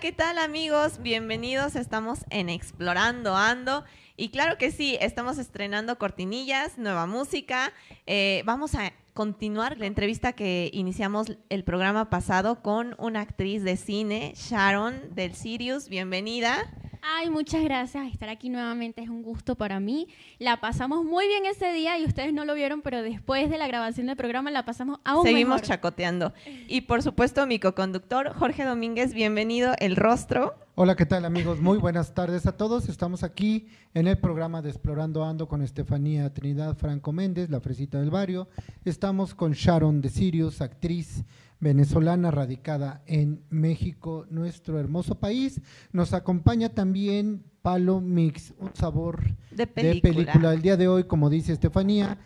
¿qué tal amigos? Bienvenidos, estamos en Explorando Ando. Y claro que sí, estamos estrenando cortinillas, nueva música. Eh, vamos a continuar la entrevista que iniciamos el programa pasado con una actriz de cine, Sharon del Sirius. Bienvenida. Ay, muchas gracias. Estar aquí nuevamente es un gusto para mí. La pasamos muy bien ese día y ustedes no lo vieron, pero después de la grabación del programa la pasamos aún Seguimos chacoteando. Y por supuesto, mi co-conductor, Jorge Domínguez, bienvenido El Rostro. Hola, ¿qué tal amigos? Muy buenas tardes a todos. Estamos aquí en el programa de Explorando Ando con Estefanía Trinidad Franco Méndez, la Fresita del Barrio estamos con Sharon de Sirius, actriz venezolana radicada en México, nuestro hermoso país. Nos acompaña también Palo Mix, un sabor de película. de El día de hoy, como dice Estefanía,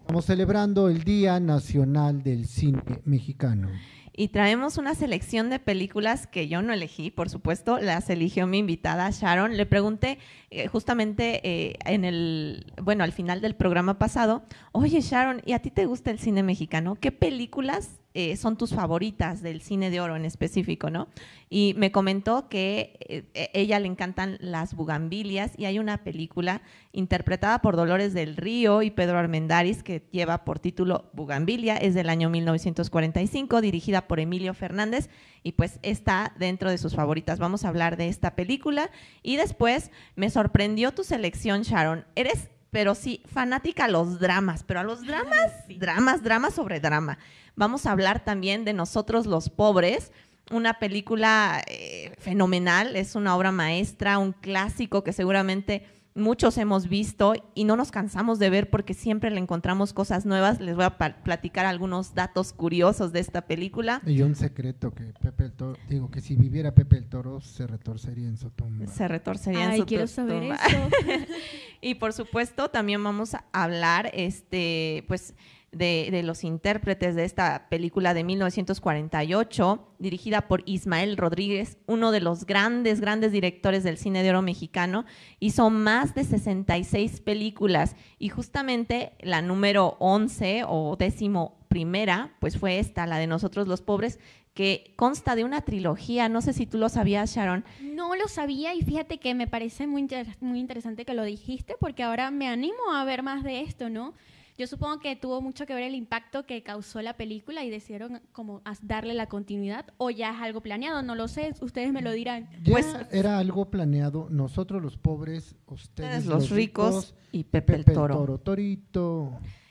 estamos celebrando el Día Nacional del Cine Mexicano y traemos una selección de películas que yo no elegí, por supuesto, las eligió mi invitada Sharon. Le pregunté eh, justamente eh, en el, bueno, al final del programa pasado, oye Sharon, ¿y a ti te gusta el cine mexicano? ¿Qué películas eh, son tus favoritas del cine de oro en específico, ¿no? Y me comentó que a eh, e, ella le encantan las bugambilias y hay una película interpretada por Dolores del Río y Pedro Armendáriz que lleva por título Bugambilia, es del año 1945, dirigida por Emilio Fernández y pues está dentro de sus favoritas. Vamos a hablar de esta película y después me sorprendió tu selección, Sharon. Eres pero sí, fanática a los dramas, pero a los dramas, dramas, dramas sobre drama. Vamos a hablar también de Nosotros los Pobres, una película eh, fenomenal, es una obra maestra, un clásico que seguramente muchos hemos visto y no nos cansamos de ver porque siempre le encontramos cosas nuevas. Les voy a platicar algunos datos curiosos de esta película. Y un secreto que Pepe el Toro, digo que si viviera Pepe el Toro se retorcería en su tumba. Se retorcería en su quiero saber Eso. y por supuesto también vamos a hablar, este, pues de, los intérpretes de esta película de 1948, dirigida por Ismael Rodríguez, uno de los grandes, grandes directores del cine de oro mexicano. Hizo más de 66 películas y justamente la número 11 o décimo primera, pues fue esta, la de Nosotros los Pobres, que consta de una trilogía. No sé si tú lo sabías, Sharon. No lo sabía y fíjate que me parece muy, muy interesante que lo dijiste porque ahora me animo a ver más de esto, ¿no? Yo supongo que tuvo mucho que ver el impacto que causó la película y decidieron como darle la continuidad o ya es algo planeado, no lo sé, ustedes me lo dirán. Ya pues, era algo planeado, nosotros los pobres, ustedes los, ricos, y Pepe, el Toro.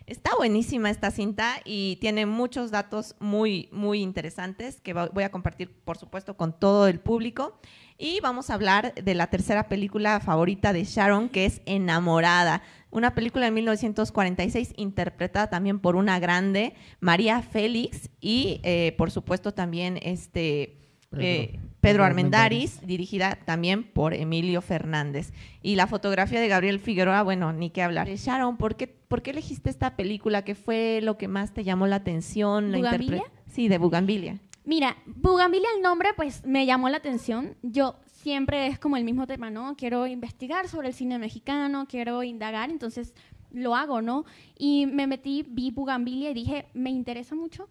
Está buenísima esta cinta y tiene muchos datos muy, muy interesantes que voy a compartir, por supuesto, con todo el público. Y vamos a hablar de la tercera película favorita de Sharon, que es Enamorada, una película de 1946 interpretada también por una grande, María Félix, y eh, por supuesto también este... Eh, Pedro Armendaris, dirigida también por Emilio Fernández. Y la fotografía de Gabriel Figueroa, bueno, ni qué hablar. Sharon, ¿por qué, por qué elegiste esta película? ¿Qué fue lo que más te llamó la atención? ¿Bugambilia? Sí, de Bugambilia. Mira, Bugambilia el nombre pues me llamó la atención. Yo siempre es como el mismo tema, ¿no? Quiero investigar sobre el cine mexicano, quiero indagar, entonces lo hago, ¿no? Y me metí, vi Bugambilia y dije, me interesa mucho,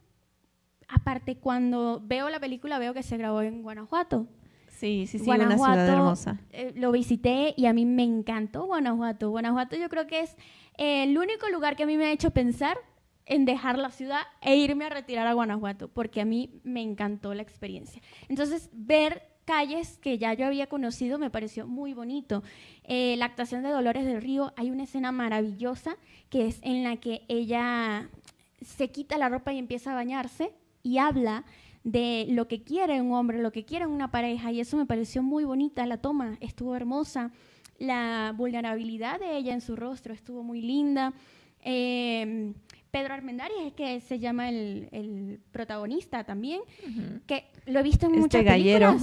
aparte cuando veo la película veo que se grabó en Guanajuato. Sí, sí, sí, Guanajuato, una ciudad hermosa. Eh, lo visité y a mí me encantó Guanajuato. Guanajuato yo creo que es eh, el único lugar que a mí me ha hecho pensar en dejar la ciudad e irme a retirar a Guanajuato, porque a mí me encantó la experiencia. Entonces, ver calles que ya yo había conocido me pareció muy bonito. Eh, la actuación de Dolores del Río, hay una escena maravillosa que es en la que ella se quita la ropa y empieza a bañarse y habla de lo que quiere un hombre, lo que quiere una pareja, y eso me pareció muy bonita, la toma estuvo hermosa, la vulnerabilidad de ella en su rostro estuvo muy linda. Em, Pedro Armendáriz es que se llama el, protagonista también, que lo he visto en este muchas películas,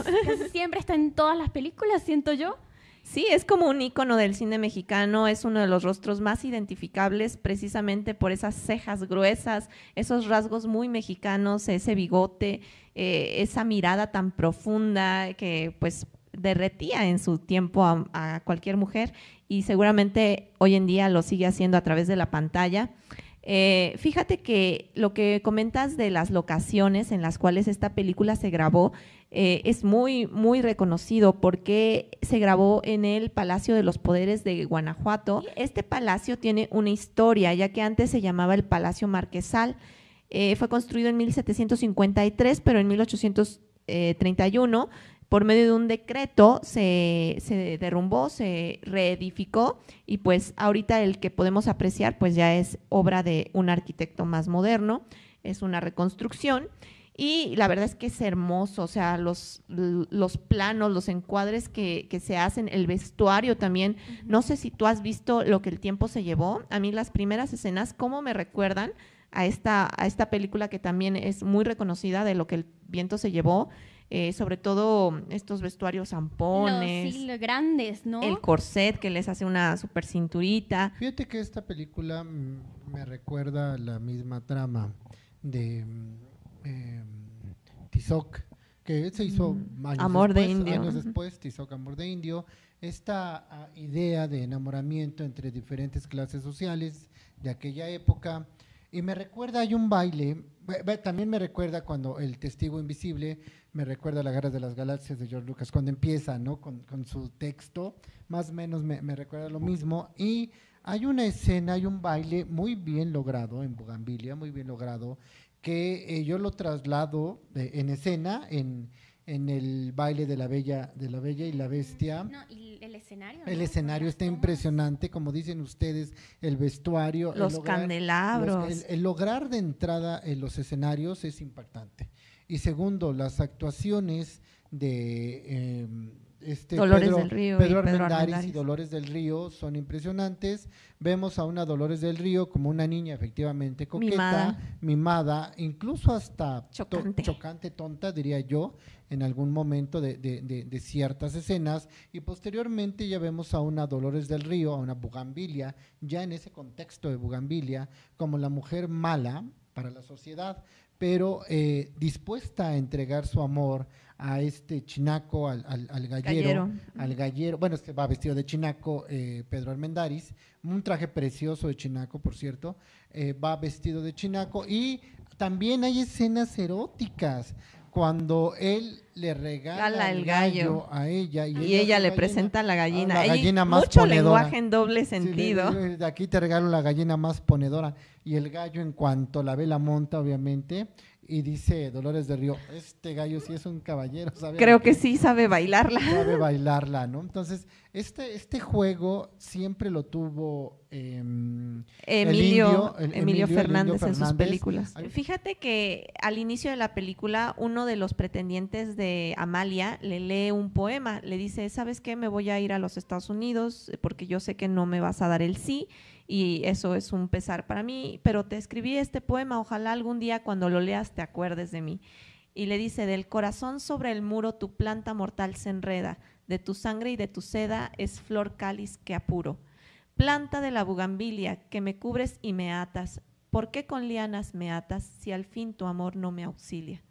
siempre está en todas las películas, siento yo. Sí, es como un icono del cine mexicano, es uno de los rostros más identificables precisamente por esas cejas gruesas, esos rasgos muy mexicanos, ese bigote, eh, esa mirada tan profunda que pues derretía en su tiempo a, a cualquier mujer y seguramente hoy en día lo sigue haciendo a través de la pantalla. Eh, fíjate que lo que comentas de las locaciones en las cuales esta película se grabó eh, es muy, muy reconocido porque se grabó en el Palacio de los Poderes de Guanajuato. Este palacio tiene una historia, ya que antes se llamaba el Palacio Marquesal. Eh, fue construido en 1753, pero en 1831 por medio de un decreto se, derrumbó, se reedificó y pues ahorita el que podemos apreciar pues ya es obra de un arquitecto más moderno, es una reconstrucción. Y la verdad es que es hermoso, o sea, los, los planos, los encuadres que, se hacen, el vestuario también. No sé si tú has visto lo que el tiempo se llevó. A mí las primeras escenas, ¿cómo me recuerdan a esta, a esta película que también es muy reconocida de lo que el viento se llevó? Eh, sobre todo mm, estos vestuarios zampones. grandes, El corset que les hace una super cinturita. Fíjate que esta película mm, me recuerda la misma trama de mm, em, Tizoc, que se hizo Amor Años después, Tizoc, Amor de Indio. Esta ah, idea de enamoramiento entre diferentes clases sociales de aquella época y me recuerda, hay un baile, también me recuerda cuando El Testigo Invisible, me recuerda La Guerra de las Galaxias de George Lucas, cuando empieza, ¿no? Con, su texto, más o menos me, recuerda lo mismo. Y hay una escena, hay un baile muy bien logrado en Bugambilia, muy bien logrado, que eh, yo lo traslado eh, en escena, en en el baile de la bella de la bella y la bestia. No, el escenario. El escenario está impresionante, como dicen ustedes, el vestuario, los candelabros. el, lograr de entrada en los escenarios es impactante. Y segundo, las actuaciones de em, este, Dolores Pedro, del Río Pedro, y y Dolores del Río son impresionantes. Vemos a una Dolores del Río como una niña efectivamente coqueta, mimada, incluso hasta chocante. tonta, diría yo, en algún momento de, ciertas escenas. Y posteriormente ya vemos a una Dolores del Río, a una Bugambilia, ya en ese contexto de Bugambilia, como la mujer mala para la sociedad pero eh, dispuesta a entregar su amor a este chinaco, al, gallero, al gallero, bueno, que va vestido de chinaco eh, Pedro Armendariz, un traje precioso de chinaco, por cierto, eh, va vestido de chinaco y también hay escenas eróticas, cuando él le regala el gallo, a ella y, ella, le presenta la gallina. La gallina más mucho lenguaje en doble sentido. de aquí te regalo la gallina más ponedora y el gallo en cuanto la ve la monta, obviamente. Y dice Dolores de Río, este gallo sí es un caballero, Creo que, que sí sabe bailarla. Sabe bailarla, ¿no? Entonces, este, este juego siempre lo tuvo em, Emilio, Emilio, Fernández, en sus películas. Fíjate que al inicio de la película uno de los pretendientes de Amalia le lee un poema, le dice, ¿sabes qué? Me voy a ir a los Estados Unidos porque yo sé que no me vas a dar el sí y eso es un pesar para mí, pero te escribí este poema, ojalá algún día cuando lo leas te acuerdes de mí. Y le dice, del corazón sobre el muro tu planta mortal se enreda, de tu sangre y de tu seda es flor cáliz que apuro. Planta de la bugambilia, que me cubres y me atas, ¿por qué con lianas me atas si al fin tu amor no me auxilia?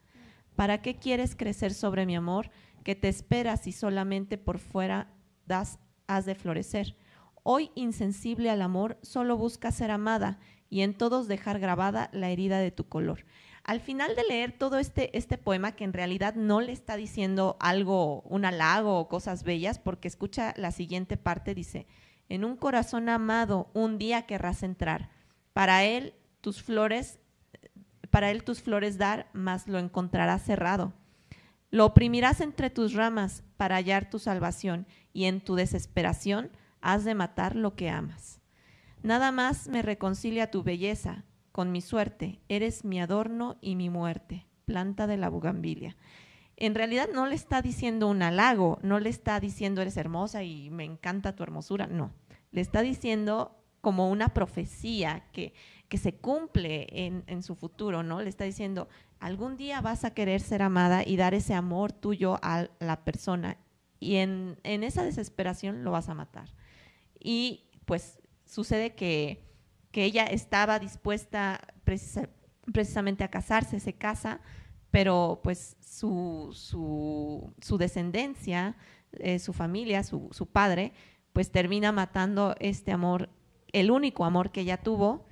¿Para qué quieres crecer sobre mi amor, que te espera si solamente por fuera das, has de florecer? Hoy insensible al amor, solo busca ser amada y en todos dejar grabada la herida de tu color. Al final de leer todo este, este, poema, que en realidad no le está diciendo algo, un halago o cosas bellas, porque escucha la siguiente parte, dice, en un corazón amado un día querrás entrar, para él tus flores, para él tus flores dar, mas lo encontrarás cerrado. Lo oprimirás entre tus ramas para hallar tu salvación y en tu desesperación has de matar lo que amas. Nada más me reconcilia tu belleza, con mi suerte, eres mi adorno y mi muerte, planta de la bugambilia. En realidad no le está diciendo un halago, no le está diciendo eres hermosa y me encanta tu hermosura, no. Le está diciendo como una profecía que, que se cumple en, su futuro, ¿no? Le está diciendo, algún día vas a querer ser amada y dar ese amor tuyo a la persona y en esa desesperación lo vas a matar. Y pues sucede que que ella estaba dispuesta precisamente a casarse, se casa, pero pues su, descendencia, eh, su familia, su, padre, pues termina matando este amor, el único amor que ella tuvo,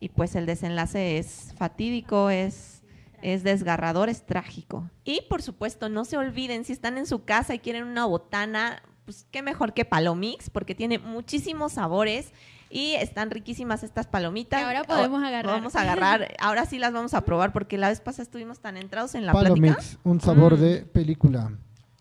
y pues el desenlace es fatídico, es, es desgarrador, es trágico. Y por supuesto, no se olviden, si están en su casa y quieren una botana, pues qué mejor que Palomix, porque tiene muchísimos sabores y están riquísimas estas palomitas. ahora oh, podemos agarrar. Vamos a agarrar. Ahora sí las vamos a probar porque la vez pasada estuvimos tan entrados en la Palomix, un sabor mm. de película.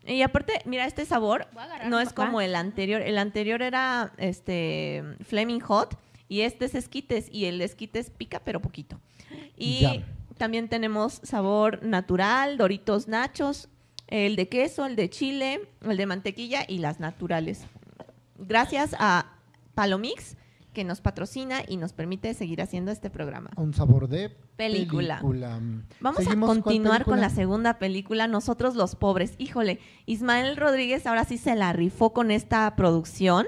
Y aparte, mira, este sabor no es como el anterior. El anterior era este Fleming Hot y este es esquites y el esquites pica pero poquito. Y también tenemos sabor natural, Doritos Nachos, el de queso, el de chile, el de mantequilla y las naturales. Gracias a Palomix que nos patrocina y nos permite seguir haciendo este programa. Un sabor de película. Vamos a continuar con, la segunda película, Nosotros los pobres. Híjole, Ismael Rodríguez ahora sí se la rifó con esta producción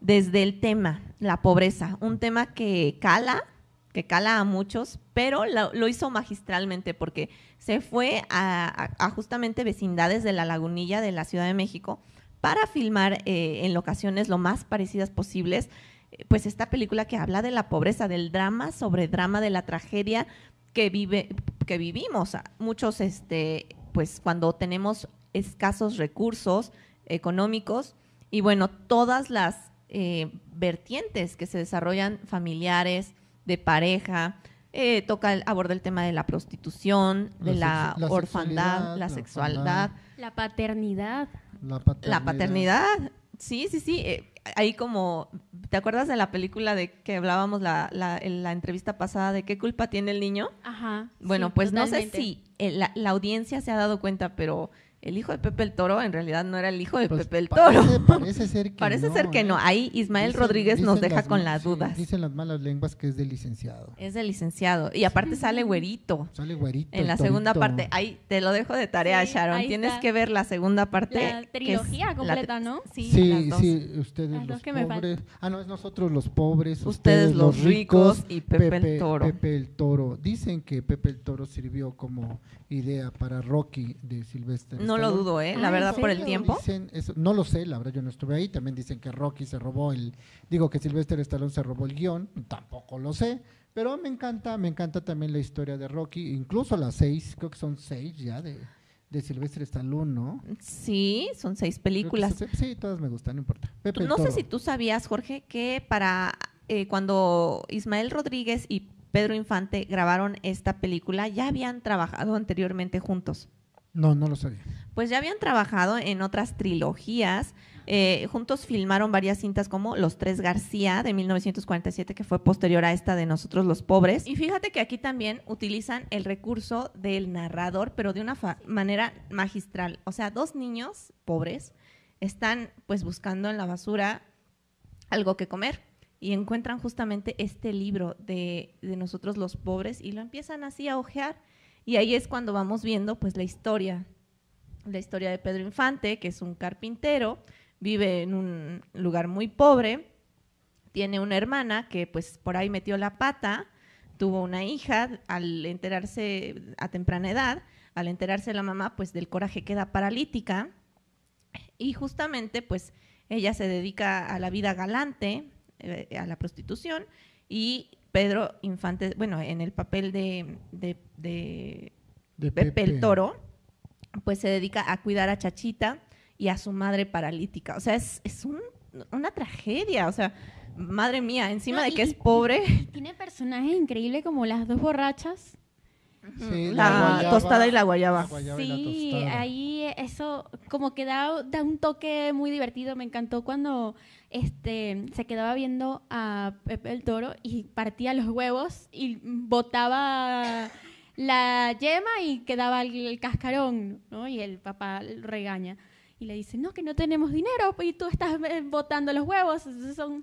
desde el tema, la pobreza, un tema que cala, que cala a muchos, pero lo, hizo magistralmente porque se fue a, justamente vecindades de la lagunilla de la Ciudad de México para filmar eh, en locaciones lo más parecidas posibles pues esta película que habla de la pobreza, del drama sobre drama, de la tragedia que, vive, que vivimos. Muchos, este, pues cuando tenemos escasos recursos económicos y bueno, todas las eh, vertientes que se desarrollan familiares, de pareja, eh, toca toca, aborda el tema de la prostitución, de la, orfandad, la sexualidad, La paternidad. La paternidad. Sí, sí, sí. Eh, ahí como, ¿te acuerdas de la película de que hablábamos la, la, en la entrevista pasada de qué culpa tiene el niño? Ajá. Bueno, pues no sé si eh, la audiencia se ha dado cuenta, pero el hijo de Pepe el Toro en realidad no era el hijo de pues Pepe el Toro. Parece, ser que ¿eh? no. Ahí Ismael Rodríguez nos deja con las dudas. dicen las malas lenguas que es de licenciado. Es de licenciado. Y aparte sale güerito. Sale güerito. En la segunda parte. Ahí te lo dejo de tarea, Sharon. Tienes que ver la segunda parte. La trilogía completa, ¿no? Sí, sí, ustedes los pobres. ah, no, es nosotros los pobres. Ustedes, los, ricos, y Pepe, el Toro. Pepe el Toro. Dicen que Pepe el Toro sirvió como idea para Rocky de Silvestre. No lo dudo, ¿eh? la verdad, por el tiempo. no lo sé, la verdad, yo no estuve ahí. También dicen que Rocky se robó el. Digo que Sylvester Stallone se robó el guión. Tampoco lo sé. Pero me encanta, me encanta también la historia de Rocky. Incluso las seis, creo que son seis ya de, de Silvestre Stallone, ¿no? Sí, son seis películas. sí, todas me gustan, no importa. no sé si tú sabías, Jorge, que para eh, cuando Ismael Rodríguez y Pedro Infante grabaron esta película, ya habían trabajado anteriormente juntos. No, no lo sabía. Pues ya habían trabajado en otras trilogías. Eh, juntos filmaron varias cintas como Los Tres García de 1947, que fue posterior a esta de Nosotros los Pobres. Y fíjate que aquí también utilizan el recurso del narrador, pero de una manera magistral. O sea, dos niños pobres están pues buscando en la basura algo que comer y encuentran justamente este libro de, de Nosotros los Pobres y lo empiezan así a hojear. Y ahí es cuando vamos viendo pues la historia, la historia de Pedro Infante, que es un carpintero, vive en un lugar muy pobre, tiene una hermana que pues por ahí metió la pata, tuvo una hija, al enterarse a temprana edad, al enterarse la mamá pues del coraje queda paralítica y justamente pues ella se dedica a la vida galante, eh, a la prostitución y Pedro Infante, bueno, en el papel de, de, Pepe. el Toro, pues se dedica a cuidar a Chachita y a su madre paralítica. O sea, es, es un, una tragedia, o sea, madre mía, encima de que es pobre. Tiene personajes increíbles como las dos borrachas la, tostada y la guayaba. sí, ahí eso como que da, un toque muy divertido. Me encantó cuando este se quedaba viendo a Pepe el Toro y partía los huevos y botaba la yema y quedaba el, cascarón, ¿no? Y el papá regaña y le dice, no, que no tenemos dinero y tú estás eh, botando los huevos. Entonces son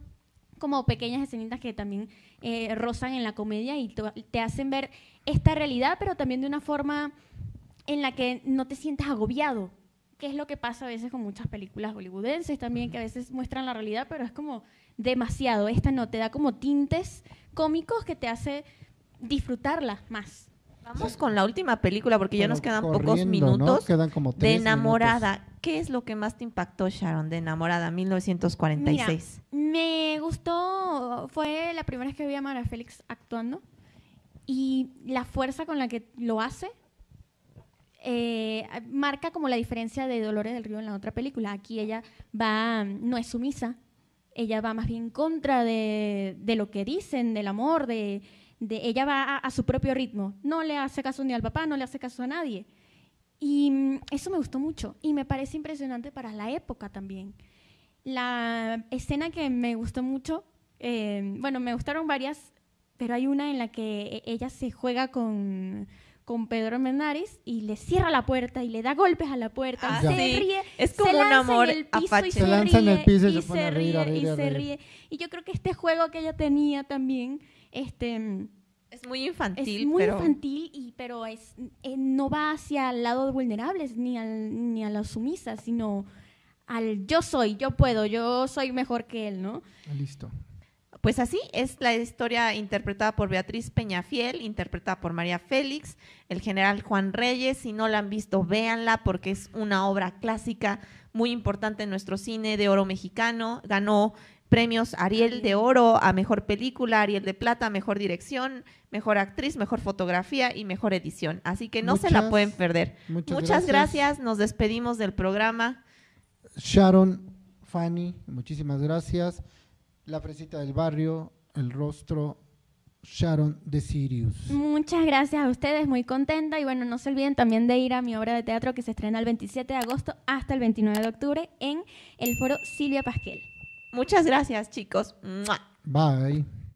como pequeñas escenitas que también eh, rozan en la comedia y te hacen ver esta realidad, pero también de una forma en la que no te sientas agobiado, que es lo que pasa a veces con muchas películas hollywoodenses también, que a veces muestran la realidad, pero es como demasiado. Esta no, te da como tintes cómicos que te hace disfrutarla más. Vamos con la última película porque ya nos quedan pocos minutos. Quedan como de Enamorada. ¿Qué es lo que más te impactó, Sharon, de Enamorada 1946? me gustó, fue la primera vez que vi a Mara Félix actuando y la fuerza con la que lo hace eh, marca como la diferencia de Dolores del Río en la otra película. Aquí ella va, no es sumisa, ella va más bien en contra de lo que dicen, del amor, de de ella va a, su propio ritmo, no le hace caso ni al papá, no le hace caso a nadie. Y mm, eso me gustó mucho y me parece impresionante para la época también. La escena que me gustó mucho, eh, bueno, me gustaron varias, pero hay una en la que eh, ella se juega con, con Pedro Menares y le cierra la puerta y le da golpes a la puerta, ah, se ríe, es como un amor y se, ríe, y, se, ríe, y se ríe, Y yo creo que este juego que ella tenía también, este mm, es muy infantil. Es muy infantil, y, pero es, eh, no va hacia el lado de vulnerables ni, ni a la sumisa, sino al yo soy, yo puedo, yo soy mejor que él, ¿no? Ah, listo. Pues así es la historia interpretada por Beatriz Peñafiel, interpretada por María Félix, el general Juan Reyes. Si no la han visto, véanla porque es una obra clásica muy importante en nuestro cine de oro mexicano. Ganó premios Ariel de Oro a Mejor Película, Ariel de Plata, Mejor Dirección, Mejor Actriz, Mejor Fotografía y Mejor Edición. Así que no se la pueden perder. Muchas, gracias. gracias. nos despedimos del programa. Sharon, Fanny, muchísimas gracias. La Fresita del Barrio, El Rostro, Sharon de Sirius. Muchas gracias a ustedes, muy contenta. Y bueno, no se olviden también de ir a mi obra de teatro que se estrena el 27 de agosto hasta el 29 de octubre en el foro Silvia Pasquel. Muchas gracias, chicos. Bye.